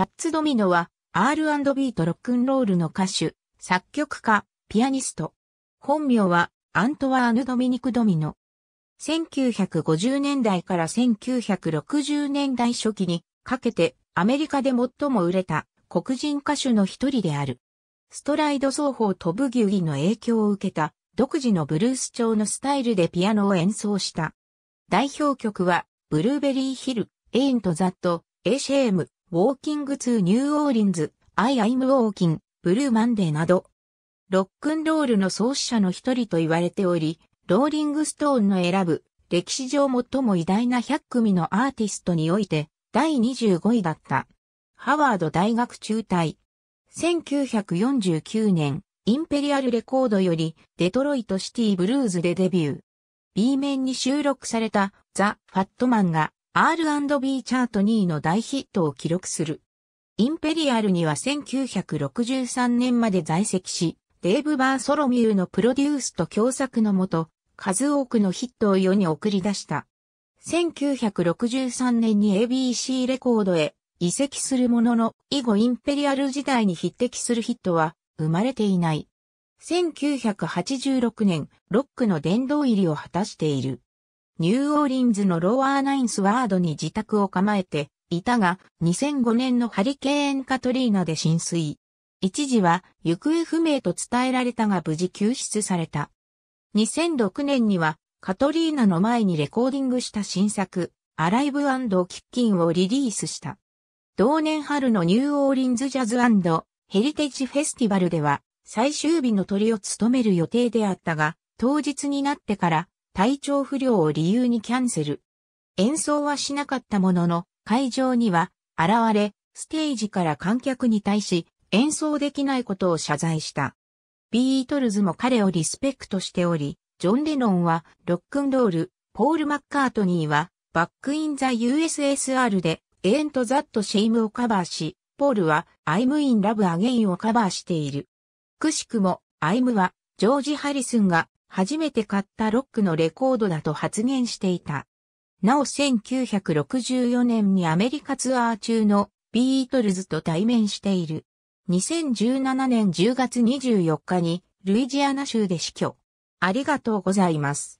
ファッツ・ドミノは R&B とロックンロールの歌手、作曲家、ピアニスト。本名はアントワーヌ・ドミニク・ドミノ。1950年代から1960年代初期にかけてアメリカで最も売れた黒人歌手の一人である。ストライド奏法トブギウギの影響を受けた独自のブルース調のスタイルでピアノを演奏した。代表曲はブルーベリーヒル、エイントザット、エシェーム、ウォーキング・ツー・ニューオーリンズ、アイ・アイム・ウォーキン、ブルー・マンデーなど、ロックンロールの創始者の一人と言われており、ローリング・ストーンの選ぶ、歴史上最も偉大な100組のアーティストにおいて、第25位だった。ハワード大学中退。1949年、インペリアルレコードより、デトロイトシティブルーズでデビュー。B 面に収録された、ザ・ファットマンが、R&B チャート2位の大ヒットを記録する。インペリアルには1963年まで在籍し、デーブ・バーソロミューのプロデュースと共作のもと、数多くのヒットを世に送り出した。1963年に ABC レコードへ移籍するものの、以後インペリアル時代に匹敵するヒットは生まれていない。1986年、ロックの殿堂入りを果たしている。ニューオーリンズのロワーナインスワードに自宅を構えていたが、2005年のハリケーンカトリーナで浸水。一時は行方不明と伝えられたが無事救出された。2006年にはカトリーナの前にレコーディングした新作、アライブキッキンをリリースした。同年春のニューオーリンズジャズヘリテージフェスティバルでは最終日の鳥を務める予定であったが、当日になってから体調不良を理由にキャンセル。演奏はしなかったものの、会場には現れ、ステージから観客に対し演奏できないことを謝罪した。ビートルズも彼をリスペクトしており、ジョン・レノンはロックンロール、ポール・マッカートニーはバック・イン・ザ・ USSR でエント・ザット・シェイムをカバーし、ポールは I'm in Love Again をカバーしている。くしくも、I'm はジョージ・ハリスンが初めて買ったロックのレコードだと発言していた。なお1964年にアメリカツアー中のビートルズと対面している。2017年10月24日にルイジアナ州で死去。ありがとうございます。